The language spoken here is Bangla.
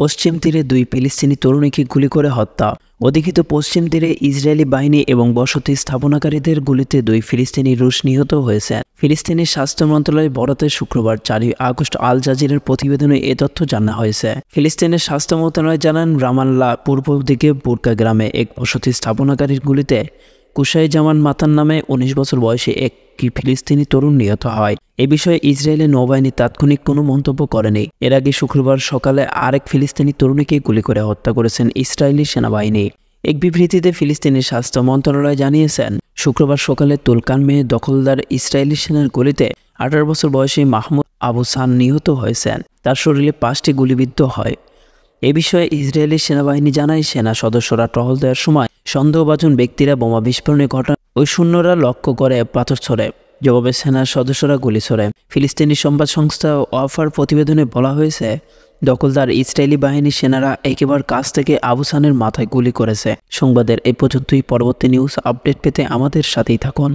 পশ্চিম তীরে দুই ফিলিস্তিনি তরুণীকে গুলি করে হত্যা অধিকৃত পশ্চিম তীরে ইসরায়েলি বাহিনী এবং বসতি স্থাপনাকারীদের গুলিতে দুই ফিলিস্তিনি রুশ নিহত হয়েছেন ফিলিস্তিনি স্বাস্থ্য মন্ত্রণালয় বরাতে শুক্রবার চারই আগস্ট আল জাজিরের প্রতিবেদনে এ তথ্য জানা হয়েছে ফিলিস্তিনের স্বাস্থ্য মন্ত্রণালয় জানান রামাল্লা পূর্ব দিকে বুরকা গ্রামে এক বসতি স্থাপনাকারীর গুলিতে কুশাই জামান মাতার নামে উনিশ বছর বয়সে এক ফিলিস্তিনি তরুণ নিহত হয় এ বিষয়ে ইসরায়েলের নৌবাহিনী তাৎক্ষণিক কোনো মন্তব্য করেনি এর আগে শুক্রবার সকালে আরেক ফিলিস্তিনি তরুণীকে গুলি করে হত্যা করেছেন ইসরায়েলি সেনাবাহিনী এক বিবৃতিতে ফিলিস্তিনের স্বাস্থ্য মন্ত্রণালয় জানিয়েছেন শুক্রবার সকালে তুলকান মেয়ে দখলদার ইসরায়েলি সেনার গুলিতে আঠারো বছর বয়সী মাহমুদ আবু সান নিহত হয়েছেন তার শরীরে পাঁচটি গুলিবিদ্ধ হয় এ বিষয়ে ইসরায়েলি সেনাবাহিনী জানায় সেনা সদস্যরা টহল দেওয়ার সময় সন্দেহভাজন ব্যক্তিরা বোমা বিস্ফোরণের ঘটনা ওই শূন্যরা লক্ষ্য করে পাথর ছড়ে জবাবে সেনার সদস্যরা গুলি ছড়ে ফিলিস্তিনি সংবাদ সংস্থা ওয়াফার প্রতিবেদনে বলা হয়েছে দখলদার ইসরায়েলি বাহিনী সেনারা একেবারে কাছ থেকে আবুসানের মাথায় গুলি করেছে সংবাদের এ পর্যন্তই পরবর্তী নিউজ আপডেট পেতে আমাদের সাথেই থাকুন